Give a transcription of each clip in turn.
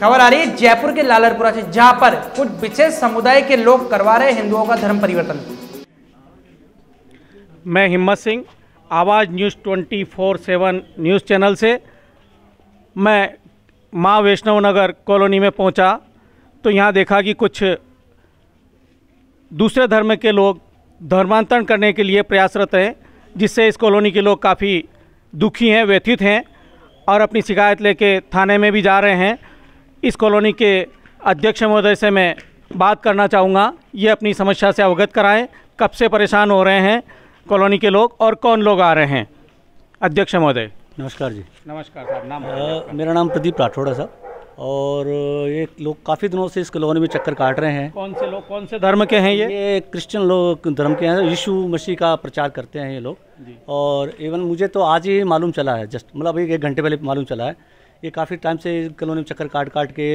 खबर आ रही है जयपुर के लालरपुरा से जहां पर कुछ विशेष समुदाय के लोग करवा रहे हिंदुओं का धर्म परिवर्तन मैं हिम्मत सिंह आवाज़ news twenty four seven news channel से मैं माँ वैष्णव नगर कॉलोनी में पहुंचा तो यहाँ देखा कि कुछ दूसरे धर्म के लोग धर्मांतरण करने के लिए प्रयासरत हैं जिससे इस कॉलोनी के लोग काफ़ी दुखी हैं व्यथित हैं और अपनी शिकायत लेके थाने में भी जा रहे हैं इस कॉलोनी के अध्यक्ष महोदय से मैं बात करना चाहूँगा ये अपनी समस्या से अवगत कराएं कब से परेशान हो रहे हैं कॉलोनी के लोग और कौन लोग आ रहे हैं अध्यक्ष महोदय नमस्कार जी नमस्कार साहब नाम आ, मेरा नाम प्रदीप राठौड़ा साहब और ये लोग काफ़ी दिनों से इस कॉलोनी में चक्कर काट रहे हैं कौन से लोग कौन से धर्म के हैं ये ये क्रिश्चियन लोग धर्म के हैं यीशु मसीह का प्रचार करते हैं ये लोग और इवन मुझे तो आज ही मालूम चला है जस्ट मतलब एक घंटे पहले मालूम चला है ये काफ़ी टाइम से कॉलोनी में चक्कर काट काट के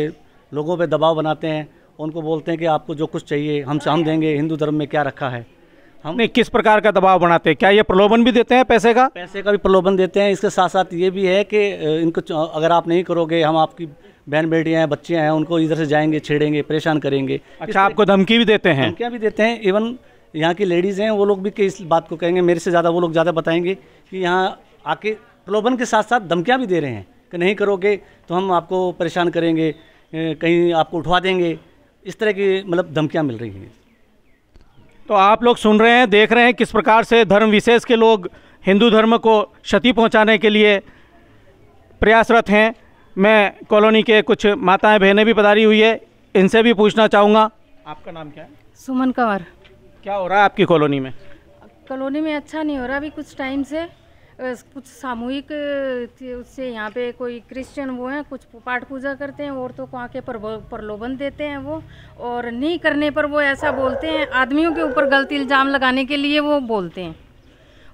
लोगों पे दबाव बनाते हैं उनको बोलते हैं कि आपको जो कुछ चाहिए हमसे हम देंगे हिंदू धर्म में क्या रखा है हम नहीं किस प्रकार का दबाव बनाते हैं क्या ये प्रलोभन भी देते हैं पैसे का पैसे का भी प्रलोभन देते हैं इसके साथ साथ ये भी है कि इनको अगर आप नहीं करोगे हम आपकी बहन बेटियाँ हैं बच्चे हैं उनको इधर से जाएंगे छेड़ेंगे परेशान करेंगे अच्छा आपको धमकी भी देते हैं धमकियाँ भी देते हैं इवन यहाँ की लेडीज़ हैं वो लोग भी इस बात को कहेंगे मेरे से ज़्यादा वो लोग ज़्यादा बताएंगे कि यहाँ आके प्रलोभन के साथ साथ धमकियाँ भी दे रहे हैं कि नहीं करोगे तो हम आपको परेशान करेंगे कहीं आपको उठवा देंगे इस तरह की मतलब धमकियाँ मिल रही हैं तो आप लोग सुन रहे हैं देख रहे हैं किस प्रकार से धर्म विशेष के लोग हिंदू धर्म को क्षति पहुंचाने के लिए प्रयासरत हैं मैं कॉलोनी के कुछ माताएं बहनें भी पधारी हुई है इनसे भी पूछना चाहूँगा आपका नाम क्या है सुमन कंवर क्या हो रहा है आपकी कॉलोनी में कॉलोनी में अच्छा नहीं हो रहा अभी कुछ टाइम से कुछ सामूहिक उससे यहाँ पे कोई क्रिश्चियन वो हैं कुछ पाठ पूजा करते हैं औरतों को आके प्रलोभन देते हैं वो और नहीं करने पर वो ऐसा बोलते हैं आदमियों के ऊपर गलत इल्ज़ाम लगाने के लिए वो बोलते हैं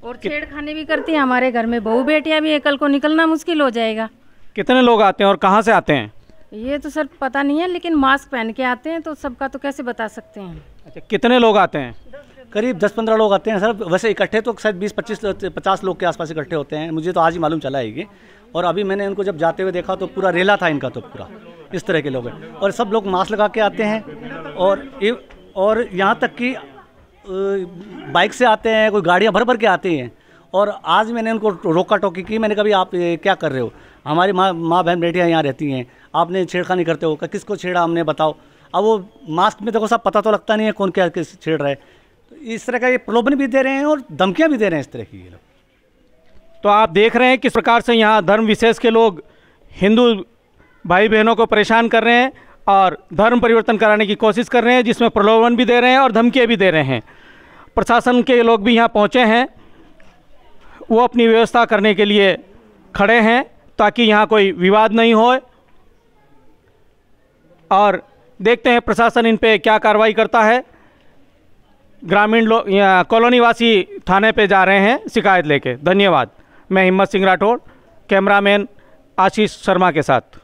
और छेड़खानी भी करती हैं हमारे घर में बहू बेटियाँ भी कल को निकलना मुश्किल हो जाएगा कितने लोग आते हैं और कहाँ से आते हैं ये तो सर पता नहीं है लेकिन मास्क पहन के आते हैं तो सबका तो कैसे बता सकते हैं अच्छा कितने लोग आते हैं करीब दस पंद्रह लोग आते हैं सर वैसे इकट्ठे तो शायद बीस पच्चीस पचास लोग के आसपास इकट्ठे होते हैं मुझे तो आज ही मालूम चला है ये और अभी मैंने इनको जब जाते हुए देखा तो पूरा रेला था इनका तो पूरा इस तरह के लोग हैं और सब लोग मास्क लगा के आते हैं और और यहाँ तक कि बाइक से आते हैं कोई गाड़ियाँ भर भर के आती हैं और आज मैंने उनको रोका टोकी की मैंने कभी आप क्या कर रहे हो हमारी माँ माँ बहन बेटियाँ यहाँ रहती हैं आपने छेड़खानी करते हो किसको छेड़ा हमने बताओ अब वो मास्क में देखो साहब पता तो लगता नहीं है कौन क्या किस छेड़ रहा है इस तरह का ये प्रलोभन भी दे रहे हैं और धमकियाँ भी दे रहे हैं इस तरह की ये लोग तो आप देख रहे हैं किस प्रकार से यहाँ धर्म विशेष के लोग हिंदू भाई बहनों को परेशान कर रहे हैं और धर्म परिवर्तन कराने की कोशिश कर रहे हैं जिसमें प्रलोभन भी दे रहे हैं और धमकियाँ भी दे रहे हैं प्रशासन के लोग भी यहाँ पहुँचे हैं वो अपनी व्यवस्था करने के लिए खड़े हैं ताकि यहाँ कोई विवाद नहीं हो और देखते हैं प्रशासन इन पर क्या कार्रवाई करता है ग्रामीण लोग कॉलोनीवासी थाने पे जा रहे हैं शिकायत लेके धन्यवाद मैं हिम्मत सिंह राठौड़ कैमरामैन आशीष शर्मा के साथ